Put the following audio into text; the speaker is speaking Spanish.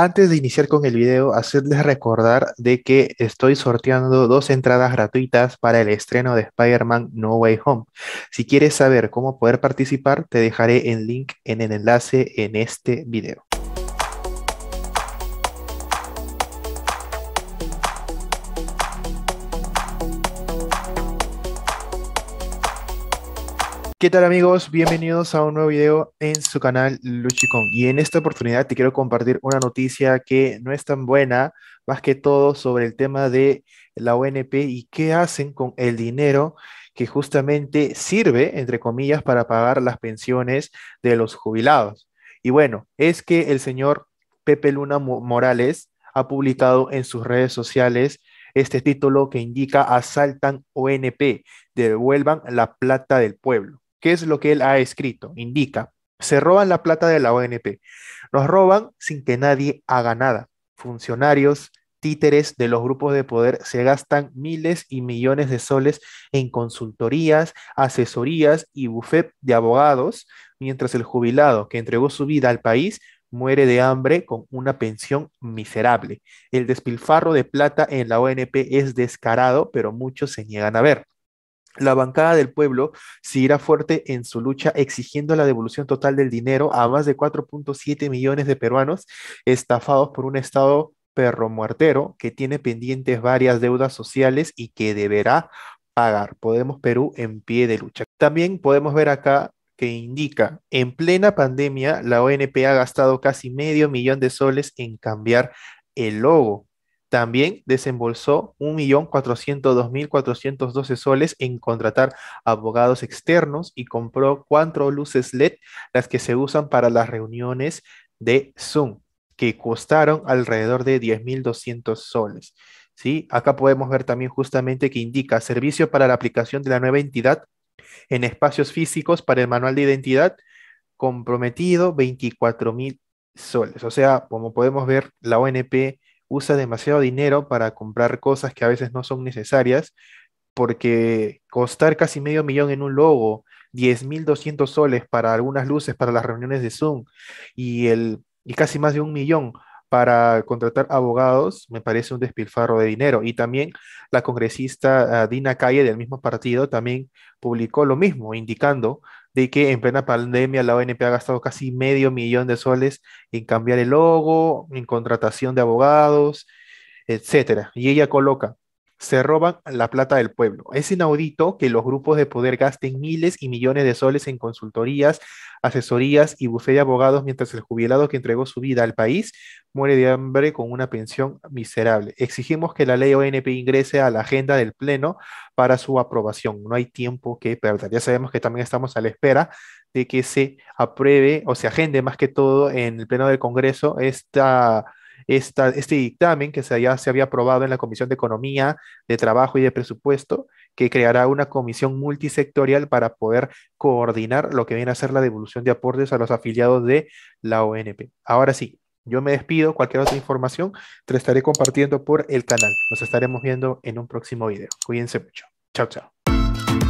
Antes de iniciar con el video, hacerles recordar de que estoy sorteando dos entradas gratuitas para el estreno de Spider-Man No Way Home. Si quieres saber cómo poder participar, te dejaré el link en el enlace en este video. ¿Qué tal amigos? Bienvenidos a un nuevo video en su canal Luchicon. Y en esta oportunidad te quiero compartir una noticia que no es tan buena, más que todo sobre el tema de la ONP y qué hacen con el dinero que justamente sirve, entre comillas, para pagar las pensiones de los jubilados. Y bueno, es que el señor Pepe Luna Morales ha publicado en sus redes sociales este título que indica asaltan ONP, devuelvan la plata del pueblo. ¿Qué es lo que él ha escrito? Indica, se roban la plata de la ONP. Los roban sin que nadie haga nada. Funcionarios, títeres de los grupos de poder se gastan miles y millones de soles en consultorías, asesorías y buffet de abogados, mientras el jubilado que entregó su vida al país muere de hambre con una pensión miserable. El despilfarro de plata en la ONP es descarado, pero muchos se niegan a ver. La bancada del pueblo seguirá fuerte en su lucha exigiendo la devolución total del dinero a más de 4.7 millones de peruanos estafados por un Estado perro muertero que tiene pendientes varias deudas sociales y que deberá pagar. Podemos Perú en pie de lucha. También podemos ver acá que indica, en plena pandemia, la ONP ha gastado casi medio millón de soles en cambiar el logo también desembolsó 1.402.412 soles en contratar abogados externos y compró cuatro luces LED, las que se usan para las reuniones de Zoom, que costaron alrededor de 10.200 soles. ¿Sí? Acá podemos ver también justamente que indica servicio para la aplicación de la nueva entidad en espacios físicos para el manual de identidad comprometido 24.000 soles. O sea, como podemos ver, la ONP usa demasiado dinero para comprar cosas que a veces no son necesarias, porque costar casi medio millón en un logo, 10.200 soles para algunas luces, para las reuniones de Zoom, y, el, y casi más de un millón para contratar abogados, me parece un despilfarro de dinero. Y también la congresista ah, Dina Calle del mismo partido también publicó lo mismo, indicando que en plena pandemia la ONP ha gastado casi medio millón de soles en cambiar el logo, en contratación de abogados, etcétera. Y ella coloca, se roban la plata del pueblo. Es inaudito que los grupos de poder gasten miles y millones de soles en consultorías, asesorías y bufetes de abogados mientras el jubilado que entregó su vida al país muere de hambre con una pensión miserable. Exigimos que la ley ONP ingrese a la agenda del Pleno para su aprobación. No hay tiempo que perder. Ya sabemos que también estamos a la espera de que se apruebe o se agende más que todo en el Pleno del Congreso esta este dictamen que se, ya se había aprobado en la Comisión de Economía, de Trabajo y de Presupuesto, que creará una comisión multisectorial para poder coordinar lo que viene a ser la devolución de aportes a los afiliados de la ONP. Ahora sí, yo me despido. Cualquier otra información te la estaré compartiendo por el canal. Nos estaremos viendo en un próximo video. Cuídense mucho. Chao, chao.